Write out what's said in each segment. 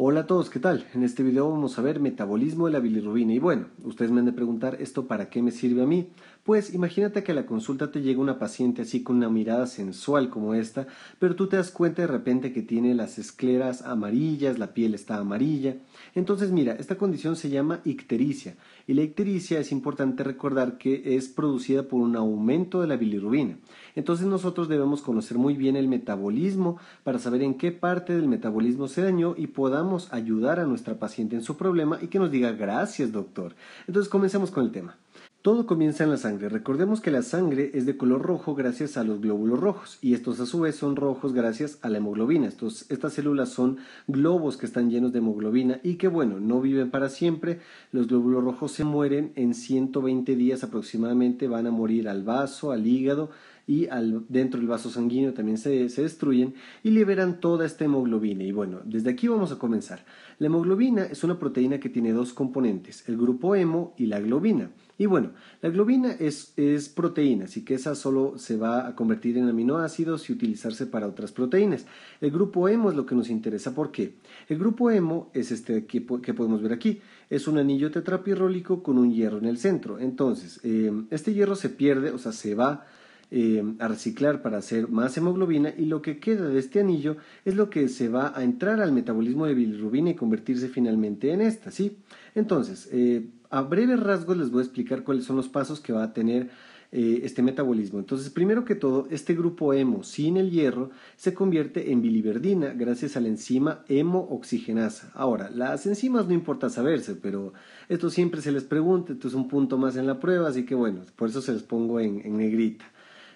Hola a todos, ¿qué tal? En este video vamos a ver metabolismo de la bilirrubina y bueno, ustedes me han de preguntar esto para qué me sirve a mí. Pues imagínate que a la consulta te llega una paciente así con una mirada sensual como esta, pero tú te das cuenta de repente que tiene las escleras amarillas, la piel está amarilla. Entonces mira, esta condición se llama ictericia y la ictericia es importante recordar que es producida por un aumento de la bilirrubina. Entonces nosotros debemos conocer muy bien el metabolismo para saber en qué parte del metabolismo se dañó y podamos ayudar a nuestra paciente en su problema y que nos diga gracias doctor. Entonces comencemos con el tema. Todo comienza en la sangre. Recordemos que la sangre es de color rojo gracias a los glóbulos rojos y estos a su vez son rojos gracias a la hemoglobina. estas células son globos que están llenos de hemoglobina y que bueno, no viven para siempre. Los glóbulos rojos se mueren en 120 días aproximadamente, van a morir al vaso, al hígado y dentro del vaso sanguíneo también se, destruyen y liberan toda esta hemoglobina. Y bueno, desde aquí vamos a comenzar. La hemoglobina es una proteína que tiene dos componentes, el grupo hemo y la globina. Y bueno, la globina es, es, proteína, así que esa solo se va a convertir en aminoácidos y utilizarse para otras proteínas. El grupo hemo es lo que nos interesa, ¿por qué? El grupo hemo es este que, que podemos ver aquí, es un anillo tetrapirrólico con un hierro en el centro. Entonces, eh, este hierro se pierde, o sea, se va eh, a reciclar para hacer más hemoglobina y lo que queda de este anillo es lo que se va a entrar al metabolismo de bilirrubina y convertirse finalmente en esta, ¿sí? Entonces, eh, a breves rasgos les voy a explicar cuáles son los pasos que va a tener eh, este metabolismo. Entonces, primero que todo, este grupo hemo sin el hierro se convierte en biliverdina gracias a la enzima hemooxigenasa. Ahora, las enzimas no importa saberse, pero esto siempre se les pregunta, esto es un punto más en la prueba, así que bueno, por eso se les pongo en negrita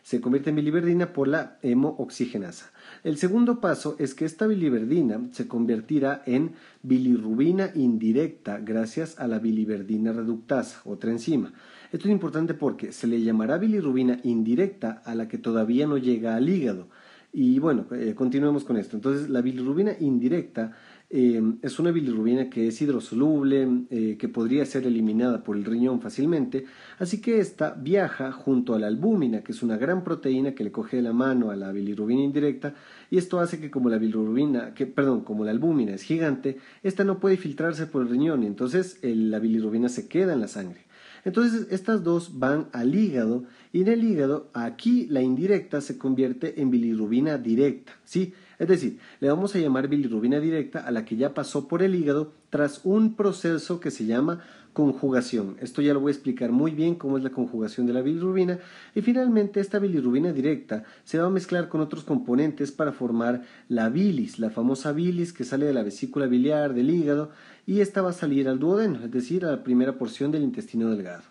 se convierte en biliverdina por la hemooxigenasa. El segundo paso es que esta biliverdina se convertirá en bilirrubina indirecta gracias a la biliverdina reductasa, otra enzima. Esto es importante porque se le llamará bilirrubina indirecta a la que todavía no llega al hígado. Y bueno, eh, continuemos con esto. Entonces, la bilirrubina indirecta Em, es una bilirrubina que es hidrosoluble, eh, que podría ser eliminada por el riñón fácilmente, así que esta viaja junto a la albúmina, que es una gran proteína que le coge de la mano a la bilirrubina indirecta, y esto hace que como la bilirrubina, que, perdón, como la albúmina es gigante, esta no puede filtrarse por el riñón y entonces la bilirrubina se queda en la sangre. Entonces estas dos van al hígado y en el hígado aquí la indirecta se convierte en bilirrubina directa, ¿sí? Es decir, le vamos a llamar bilirrubina directa a la que ya pasó por el hígado tras un proceso que se llama conjugación. Esto ya lo voy a explicar muy bien cómo es la conjugación de la bilirrubina. Y finalmente esta bilirrubina directa se va a mezclar con otros componentes para formar la bilis, la famosa bilis que sale de la vesícula biliar, del hígado, y esta va a salir al duodeno, es decir, a la primera porción del intestino delgado.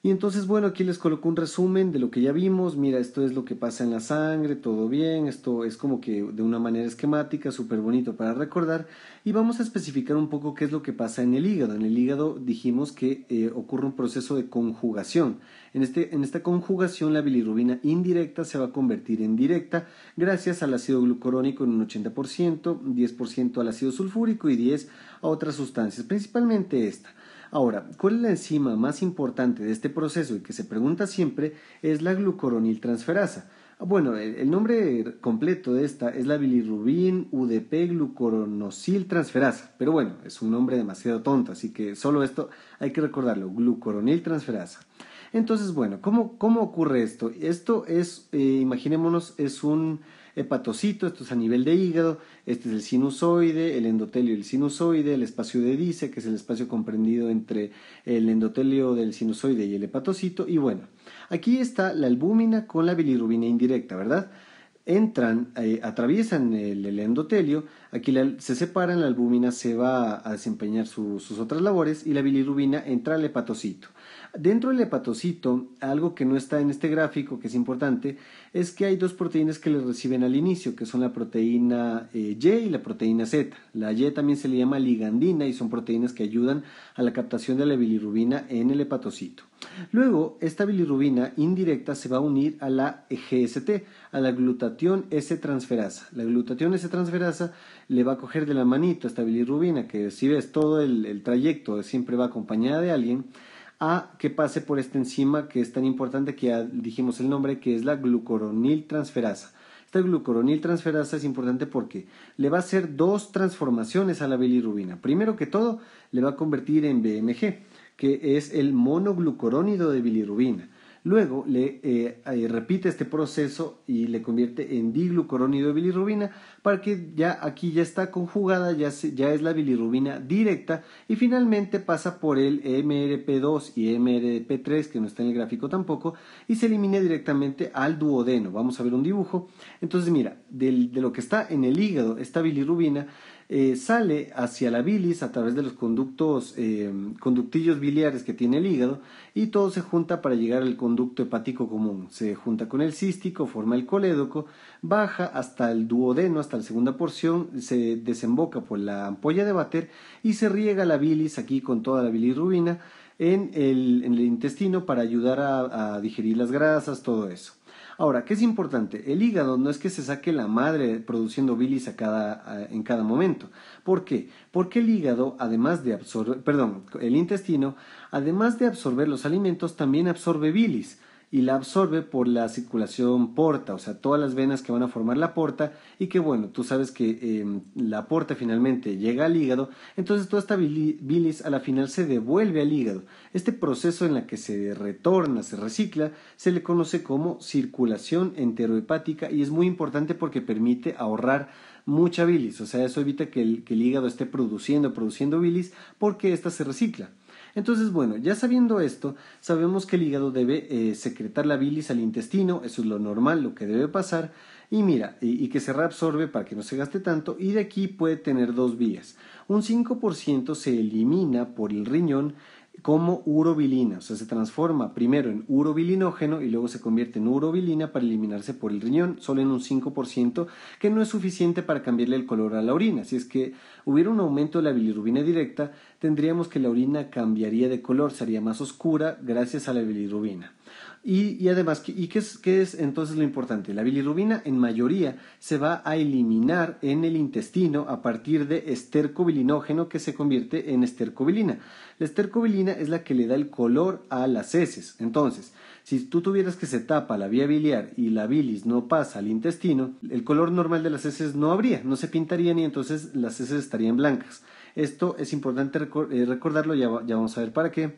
Y entonces, bueno, aquí les coloco un resumen de lo que ya vimos. Mira, esto es lo que pasa en la sangre, todo bien. Esto es como que de una manera esquemática, súper bonito para recordar. Y vamos a especificar un poco qué es lo que pasa en el hígado. En el hígado dijimos que eh, ocurre un proceso de conjugación. En, este, en esta conjugación, la bilirrubina indirecta se va a convertir en directa gracias al ácido glucorónico en un 80%, 10% al ácido sulfúrico y 10% a otras sustancias, principalmente esta. Ahora, ¿cuál es la enzima más importante de este proceso y que se pregunta siempre? Es la transferasa. Ah, bueno, el nombre completo de esta es la bilirrubin UDP glucoronosil transferasa, pero bueno, es un nombre demasiado tonto, así que solo esto hay que recordarlo, glucoronil transferasa. Entonces, bueno, ¿cómo, cómo ocurre esto? Esto es, eh, imaginémonos, es un hepatocito, esto es a nivel de hígado, este es el sinusoide, el endotelio y el sinusoide, el espacio de dice, que es el espacio comprendido entre el endotelio del sinusoide y el hepatocito, y bueno, aquí está la albúmina con la bilirrubina indirecta, ¿verdad? Entran, eh, atraviesan el endotelio, Aquí se separan, la albúmina se va a desempeñar sus otras labores y la bilirrubina entra al hepatocito. Dentro del hepatocito, algo que no está en este gráfico, que es importante, es que hay dos proteínas que le reciben al inicio, que son la proteína eh, Y y la proteína Z. La Y también se le llama ligandina y son proteínas que ayudan a la captación de la bilirrubina en el hepatocito. Luego, esta bilirrubina indirecta se va a unir a la e GST, a la glutatión S transferasa. La glutatión S transferasa le va a coger de la manito esta bilirrubina, que si ves todo el, el trayecto siempre va acompañada de alguien, a que pase por esta enzima que es tan importante que ya dijimos el nombre, que es la glucoronil transferasa Esta transferasa es importante porque le va a hacer dos transformaciones a la bilirrubina. Primero que todo, le va a convertir en BMG, que es el monoglucorónido de bilirrubina. Luego le eh, eh, repite este proceso y le convierte en diglucorónido de bilirrubina para que ya aquí ya está conjugada, ya, ya es la bilirrubina directa y finalmente pasa por el MRP2 y MRP3 que no está en el gráfico tampoco y se elimina directamente al duodeno. Vamos a ver un dibujo. Entonces mira, de lo que está en el hígado, esta bilirrubina, eh, sale hacia la bilis a través de los conductos, eh, conductillos biliares que tiene el hígado y todo se junta para llegar al conducto hepático común. Se junta con el cístico, forma el colédoco, baja hasta el duodeno, hasta la segunda porción, se desemboca por la ampolla de bater y se riega la bilis aquí con toda la bilirrubina en el, en el intestino para ayudar a digerir las grasas, todo eso. Ahora, ¿qué es importante? El hígado no es que se saque la madre produciendo bilis en cada momento. ¿Por qué? Porque el hígado, además de absorber, perdón, el intestino, además de absorber los alimentos, también absorbe bilis y la absorbe por la circulación porta, o sea, todas las venas que van a formar la porta y que bueno, tú sabes que em, la porta finalmente llega al hígado, entonces toda esta bilis a la final se devuelve al hígado. Este proceso en el que se retorna, se recicla, se le conoce como circulación enterohepática y es muy importante porque permite ahorrar mucha bilis, o sea, eso evita que el, que el hígado esté produciendo, produciendo bilis porque ésta se recicla. Entonces, bueno, ya sabiendo esto, sabemos que el hígado debe eh, secretar la bilis al intestino, eso es lo normal, lo que debe pasar, y mira, y, y que se reabsorbe para que no se gaste tanto, y de aquí puede tener dos vías. Un 5% se elimina por el riñón, como urobilina, o sea, se transforma primero en urobilinógeno y luego se convierte en urobilina para eliminarse por el riñón, solo en un 5%, que no es suficiente para cambiarle el color a la orina. Si es que hubiera un aumento de la bilirrubina directa, tendríamos que la orina cambiaría de color, sería más oscura gracias a la bilirrubina. Y, además, qué es, es entonces lo importante? La bilirrubina en mayoría se va a eliminar en el intestino a partir de estercobilinógeno que se convierte en estercobilina. La estercobilina es la que le da el color a las heces. Entonces, si tú tuvieras que se tapa la vía biliar y la bilis no pasa al intestino, el color normal de las heces no habría, no se pintaría, y entonces las heces estarían blancas. Esto es importante eh, recordarlo, ya vamos a ver para qué.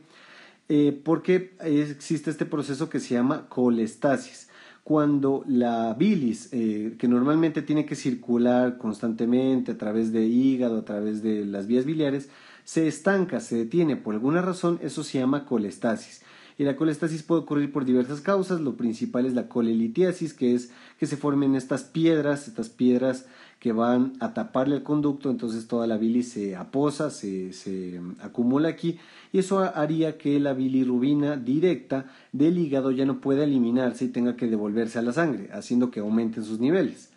Eh, porque existe este proceso que se llama colestasis. Cuando la bilis, eh, que normalmente tiene que circular constantemente a través de hígado, a través de las vías biliares, se estanca, se detiene por alguna razón, eso se llama colestasis y la colestasis puede ocurrir por diversas causas. Lo principal es la colelitiasis, que es que se formen estas piedras, estas piedras que van a taparle el conducto, entonces toda la bilis se aposa, se, acumula aquí y eso haría que la bilirrubina directa del hígado ya no pueda eliminarse y tenga que devolverse a la sangre, haciendo que aumenten sus niveles.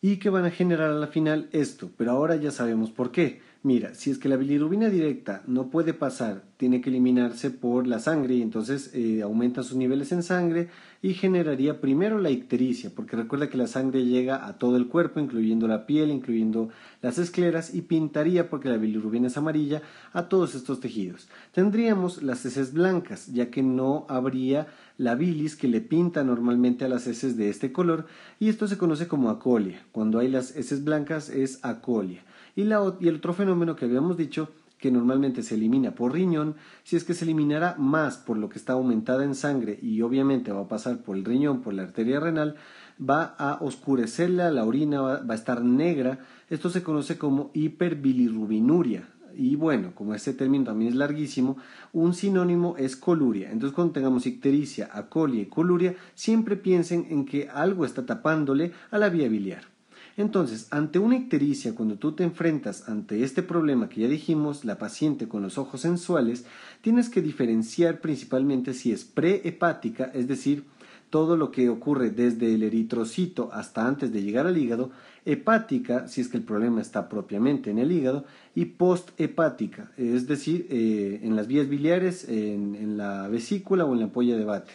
Y que van a generar a la final esto, pero ahora ya sabemos por qué. Mira, si es que la bilirrubina directa no puede pasar, tiene que eliminarse por la sangre y entonces eh, aumenta sus niveles en sangre y generaría primero la ictericia, porque recuerda que la sangre llega a todo el cuerpo, incluyendo la piel, incluyendo las escleras y pintaría, porque la bilirrubina es amarilla, a todos estos tejidos. Tendríamos las heces blancas, ya que no habría la bilis que le pinta normalmente a las heces de este color y esto se conoce como acolia. Cuando hay las heces blancas es acolia. Y, el otro fenómeno que habíamos dicho, que normalmente se elimina por riñón, si es que se eliminará más por lo que está aumentada en sangre y obviamente va a pasar por el riñón, por la arteria renal, va a oscurecerla, la orina va, a estar negra. Esto se conoce como hiperbilirubinuria, y bueno, como este término también es larguísimo, un sinónimo es coluria. Entonces, cuando tengamos ictericia, acolia y coluria, siempre piensen en que algo está tapándole a la vía biliar. Entonces, ante una ictericia, cuando tú te enfrentas ante este problema que ya dijimos, la paciente con los ojos sensuales, tienes que diferenciar principalmente si es prehepática, es decir, todo lo que ocurre desde el eritrocito hasta antes de llegar al hígado, hepática, si es que el problema está propiamente en el hígado, y posthepática, es decir, eh, en las vías biliares, en, la vesícula o en la polla de váter.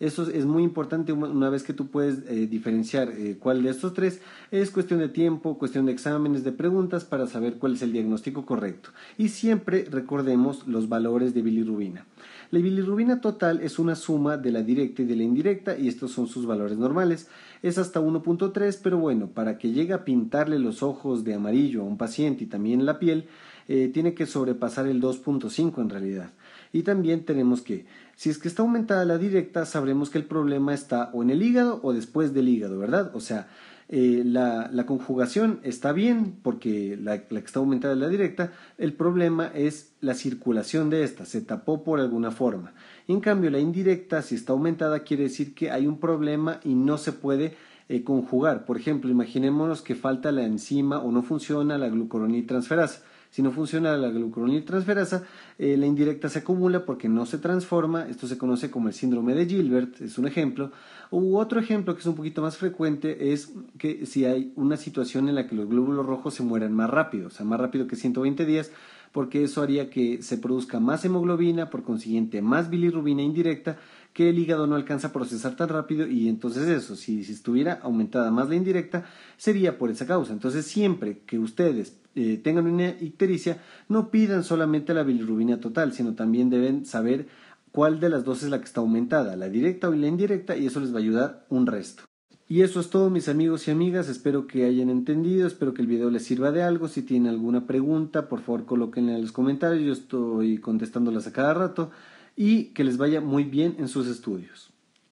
Eso es muy importante una vez que tú puedes eh, diferenciar eh, cuál de estos tres. Es cuestión de tiempo, cuestión de exámenes, de preguntas para saber cuál es el diagnóstico correcto. Y siempre recordemos los valores de bilirrubina. La bilirrubina total es una suma de la directa y de la indirecta y estos son sus valores normales. Es hasta 1.3, pero bueno, para que llegue a pintarle los ojos de amarillo a un paciente y también la piel, eh, tiene que sobrepasar el 2.5 en realidad. Y también tenemos que, si es que está aumentada la directa, sabremos que el problema está o en el hígado o después del hígado, ¿verdad? O sea, eh, la, conjugación está bien porque la, que está aumentada es la directa, el problema es la circulación de esta, se tapó por alguna forma. En cambio, la indirecta, si está aumentada, quiere decir que hay un problema y no se puede eh, conjugar. Por ejemplo, imaginémonos que falta la enzima o no funciona la glucoronitransferasa. Si no funciona la glucuronil transferasa eh, la indirecta se acumula porque no se transforma. Esto se conoce como el síndrome de Gilbert, es un ejemplo. U otro ejemplo que es un poquito más frecuente es que si hay una situación en la que los glóbulos rojos se mueran más rápido, o sea, más rápido que 120 días, porque eso haría que se produzca más hemoglobina, por consiguiente más bilirrubina indirecta, que el hígado no alcanza a procesar tan rápido y entonces eso, si, estuviera aumentada más la indirecta, sería por esa causa. Entonces siempre que ustedes eh, tengan una ictericia, no pidan solamente la bilirrubina total, sino también deben saber cuál de las dos es la que está aumentada, la directa o la indirecta, y eso les va a ayudar un resto. Y eso es todo mis amigos y amigas, espero que hayan entendido, espero que el video les sirva de algo, si tienen alguna pregunta por favor colóquenla en los comentarios, yo estoy contestándolas a cada rato y que les vaya muy bien en sus estudios.